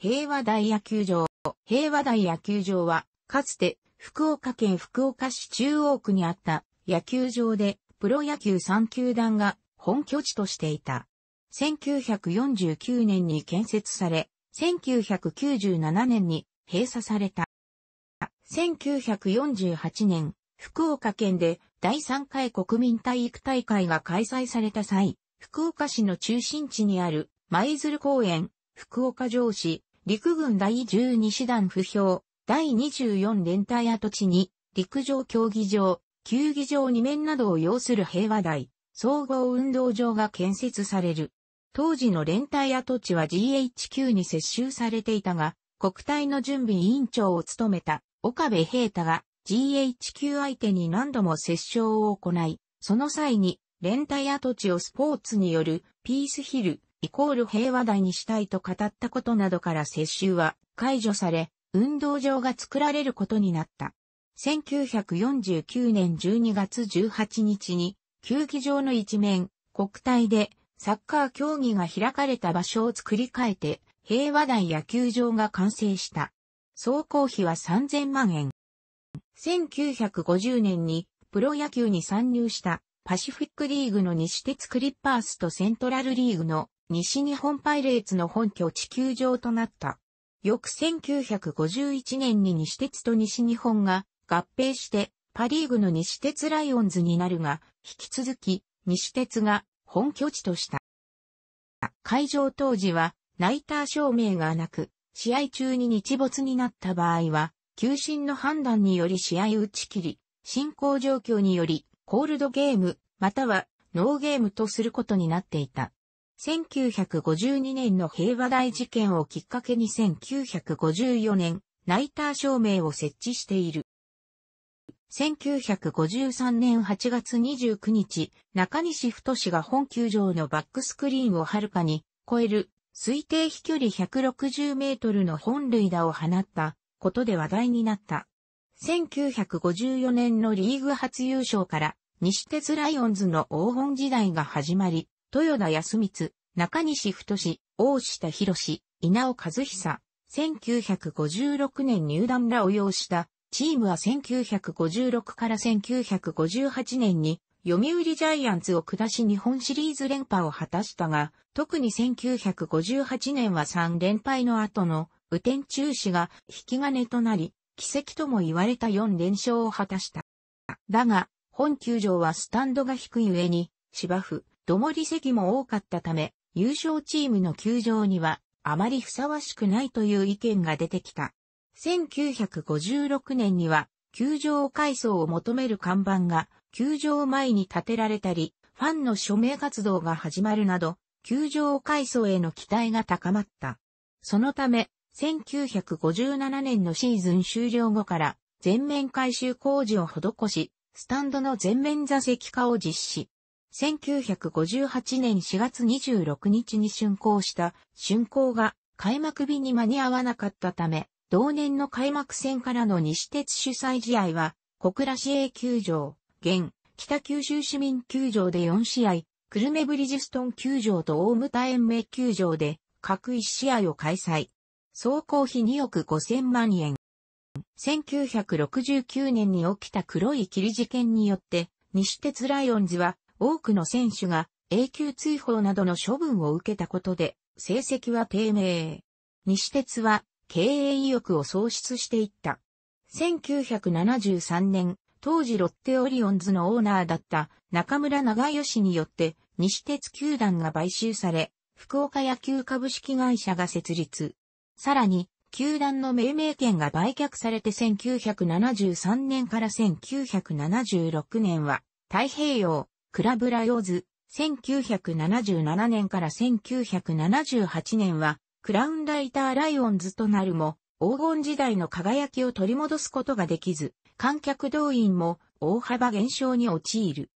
平和大野球場。平和大野球場は、かつて福岡県福岡市中央区にあった野球場で、プロ野球3球団が本拠地としていた。1949年に建設され、1997年に閉鎖された。1948年、福岡県で第3回国民体育大会が開催された際、福岡市の中心地にある舞鶴公園、福岡城市、陸軍第12師団不評、第24連隊跡地に、陸上競技場、球技場2面などを要する平和台、総合運動場が建設される。当時の連隊跡地は GHQ に接収されていたが、国体の準備委員長を務めた岡部平太が GHQ 相手に何度も接触を行い、その際に連隊跡地をスポーツによるピースヒル、イコール平和台にしたいと語ったことなどから接収は解除され、運動場が作られることになった。1949年12月18日に、球技場の一面、国体でサッカー競技が開かれた場所を作り変えて、平和台野球場が完成した。総工費は3000万円。1950年にプロ野球に参入したパシフィックリーグの西鉄クリッパースとセントラルリーグの西日本パイレーツの本拠地球場となった。翌1951年に西鉄と西日本が合併してパリーグの西鉄ライオンズになるが、引き続き西鉄が本拠地とした。会場当時はナイター照明がなく、試合中に日没になった場合は、球審の判断により試合打ち切り、進行状況によりコールドゲーム、またはノーゲームとすることになっていた。1952年の平和大事件をきっかけに1954年、ナイター照明を設置している。1953年8月29日、中西太が本球場のバックスクリーンをはるかに超える推定飛距離160メートルの本塁打を放ったことで話題になった。1954年のリーグ初優勝から西鉄ライオンズの黄金時代が始まり、豊田康光、中西太志、大下博士、稲尾和久、1956年入団らを要した、チームは1956から1958年に、読売ジャイアンツを下し日本シリーズ連覇を果たしたが、特に1958年は3連敗の後の雨天中止が引き金となり、奇跡とも言われた4連勝を果たした。だが、本球場はスタンドが低い上に、芝生、どもり席も多かったため、優勝チームの球場には、あまりふさわしくないという意見が出てきた。1956年には、球場改装を求める看板が、球場前に建てられたり、ファンの署名活動が始まるなど、球場改装への期待が高まった。そのため、1957年のシーズン終了後から、全面改修工事を施し、スタンドの全面座席化を実施。1958年4月26日に竣工した竣工が開幕日に間に合わなかったため、同年の開幕戦からの西鉄主催試合は小倉市営球場、現北九州市民球場で4試合、久留米ブリジストン球場と大牟田園明球場で各1試合を開催。総工費2億5000万円。1969年に起きた黒い霧事件によって、西鉄ライオンズは多くの選手が永久追放などの処分を受けたことで、成績は低迷。西鉄は経営意欲を喪失していった。1973年、当時ロッテオリオンズのオーナーだった中村長吉によって西鉄球団が買収され、福岡野球株式会社が設立。さらに、球団の命名権が売却されて1973年から1976年は、太平洋、クラブラヨーズ、1977年から1978年は、クラウンライターライオンズとなるも、黄金時代の輝きを取り戻すことができず、観客動員も大幅減少に陥る。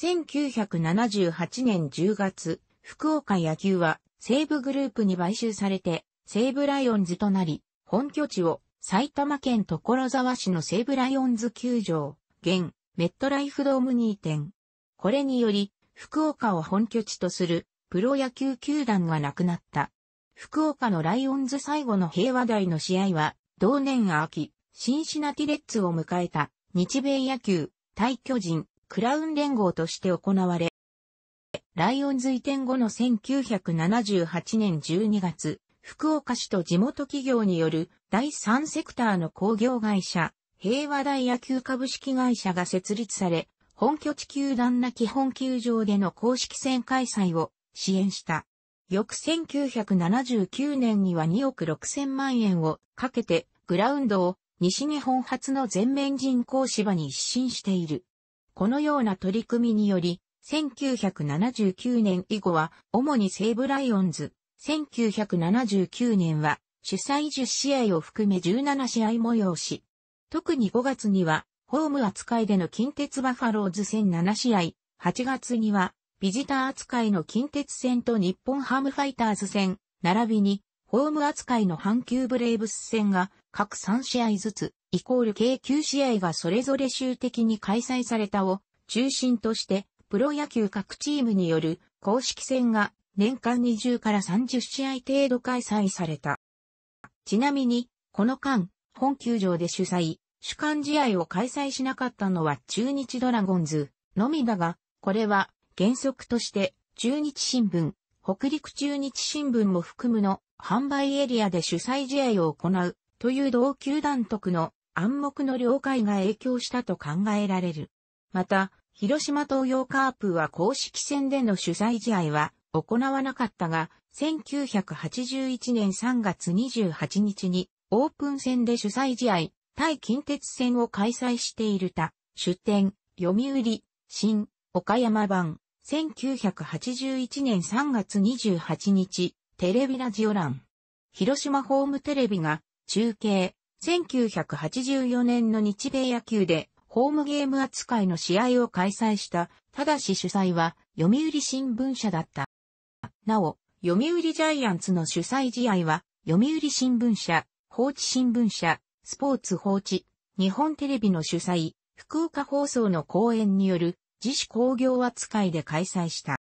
1978年10月、福岡野球は西武グループに買収されて西武ライオンズとなり、本拠地を埼玉県所沢市の西武ライオンズ球場、現、メットライフドーム2点。これにより、福岡を本拠地とするプロ野球球団がなくなった。福岡のライオンズ最後の平和台の試合は、同年秋、シンシナティレッツを迎えた日米野球対巨人クラウン連合として行われ、ライオンズ移転後の1978年12月、福岡市と地元企業による第三セクターの工業会社、平和大野球株式会社が設立され、本拠地球団な基本球場での公式戦開催を支援した。翌1979年には2億6000万円をかけてグラウンドを西日本初の全面人工芝に一新している。このような取り組みにより、1979年以後は主に西武ライオンズ、1979年は主催10試合を含め17試合催し、特に5月にはホーム扱いでの近鉄バファローズ戦7試合、8月にはビジター扱いの近鉄戦と日本ハムファイターズ戦、並びにホーム扱いの阪急ブレイブス戦が各3試合ずつ、イコール計9試合がそれぞれ週的に開催されたを中心として、プロ野球各チームによる公式戦が年間20から30試合程度開催された。ちなみに、この間、本球場で主催、主観試合を開催しなかったのは中日ドラゴンズのみだが、これは原則として中日新聞、北陸中日新聞も含むの販売エリアで主催試合を行うという同球団特の暗黙の了解が影響したと考えられる。また、広島東洋カープは公式戦での主催試合は行わなかったが、1981年3月28日にオープン戦で主催試合、対近鉄戦を開催している他、出展、読売、新、岡山版、1981年3月28日、テレビラジオ欄。広島ホームテレビが、中継、1984年の日米野球で、ホームゲーム扱いの試合を開催した、ただし主催は、読売新聞社だった。なお、読売ジャイアンツの主催試合は、読売新聞社、放置新聞社、スポーツ放置、日本テレビの主催、福岡放送の講演による自主工業扱いで開催した。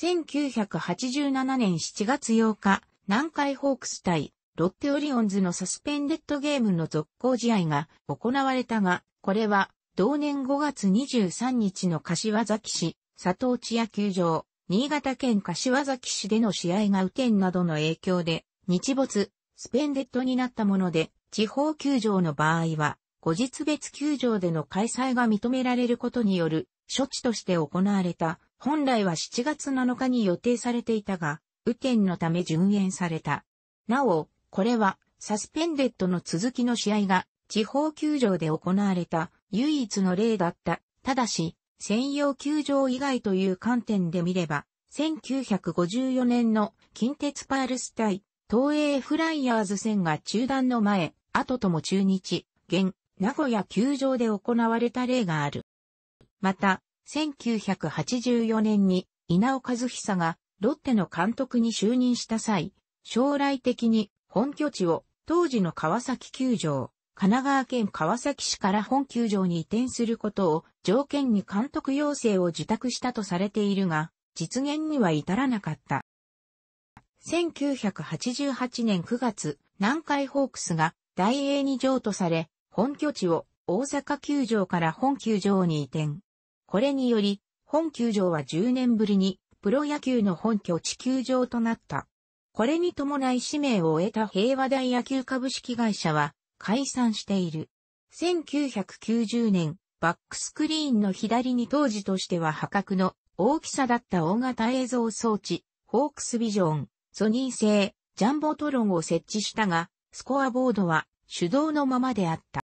1987年7月8日、南海ホークス対ロッテオリオンズのサスペンデッドゲームの続行試合が行われたが、これは同年5月23日の柏崎市佐藤千夜球場新潟県柏崎市での試合が雨天などの影響で、日没、スペンデッドになったもので、地方球場の場合は、後日別球場での開催が認められることによる処置として行われた、本来は7月7日に予定されていたが、雨天のため順延された。なお、これは、サスペンデッドの続きの試合が、地方球場で行われた、唯一の例だった。ただし、専用球場以外という観点で見れば、1954年の近鉄パールス対東映フライヤーズ戦が中断の前、後とも中日、現、名古屋球場で行われた例がある。また、1984年に稲尾和久がロッテの監督に就任した際、将来的に本拠地を当時の川崎球場、神奈川県川崎市から本球場に移転することを条件に監督要請を受託したとされているが、実現には至らなかった。1988年9月、南海ホークスが大英に譲渡され、本拠地を大阪球場から本球場に移転。これにより、本球場は10年ぶりにプロ野球の本拠地球場となった。これに伴い使命を得た平和大野球株式会社は、解散している。1990年、バックスクリーンの左に当時としては破格の大きさだった大型映像装置、ホークスビジョン、ソニー製、ジャンボトロンを設置したが、スコアボードは手動のままであった。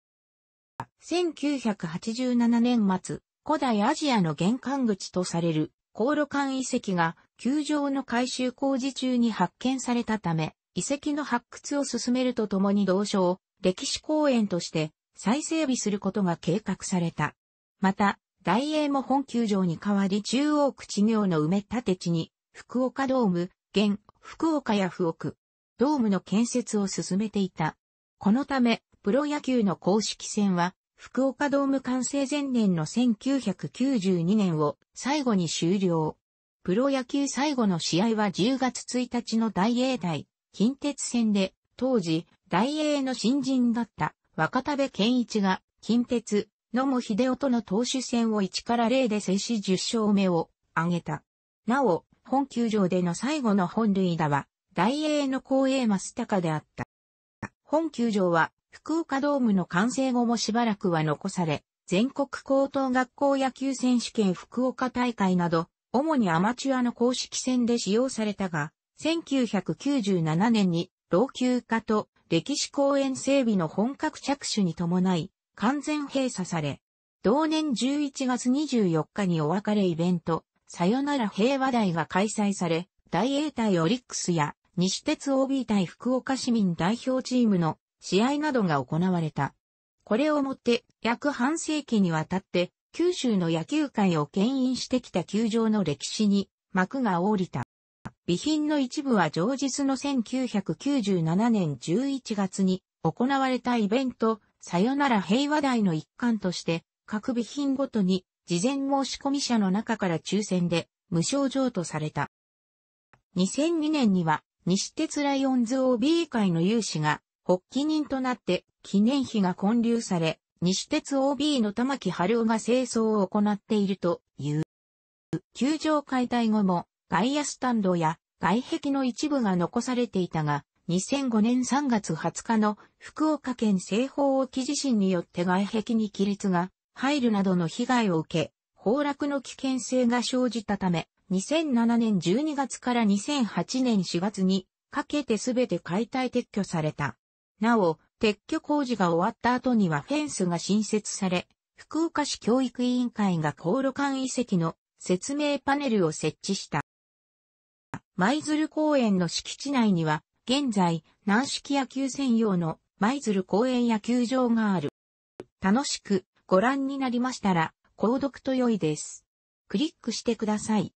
1987年末、古代アジアの玄関口とされる航路間遺跡が球場の改修工事中に発見されたため、遺跡の発掘を進めるとともに同省、歴史公園として再整備することが計画された。また、大英も本球場に代わり中央区地業の埋め立て地に、福岡ドーム、現、福岡や福岡、ドームの建設を進めていた。このため、プロ野球の公式戦は、福岡ドーム完成前年の1992年を最後に終了。プロ野球最後の試合は10月1日の大英大近鉄戦で、当時、大英の新人だった若田部健一が、近鉄、野茂秀夫との投手戦を1から0で接し10勝目を挙げた。なお、本球場での最後の本塁打は、大英の光栄増高であった。本球場は、福岡ドームの完成後もしばらくは残され、全国高等学校野球選手権福岡大会など、主にアマチュアの公式戦で使用されたが、1997年に老朽化と歴史公園整備の本格着手に伴い、完全閉鎖され、同年11月24日にお別れイベント、さよなら平和台が開催され、大英対オリックスや西鉄 OB 対福岡市民代表チームの試合などが行われた。これをもって約半世紀にわたって九州の野球界を牽引してきた球場の歴史に幕が降りた。備品の一部は上日の1997年11月に行われたイベント、さよなら平和台の一環として、各備品ごとに事前申し込み者の中から抽選で無償譲渡された。2002年には西鉄ライオンズ OB 会の有志が発起人となって記念碑が建立され、西鉄 OB の玉木春夫が清掃を行っているという。球場解体後も外野スタンドや外壁の一部が残されていたが、2005年3月20日の福岡県西方沖地震によって外壁に亀裂が入るなどの被害を受け、崩落の危険性が生じたため、2007年12月から2008年4月にかけてすべて解体撤去された。なお、撤去工事が終わった後にはフェンスが新設され、福岡市教育委員会が航路間遺跡の説明パネルを設置した。舞鶴公園の敷地内には、現在、軟式野球専用の舞鶴公園野球場がある。楽しくご覧になりましたら、購読と良いです。クリックしてください。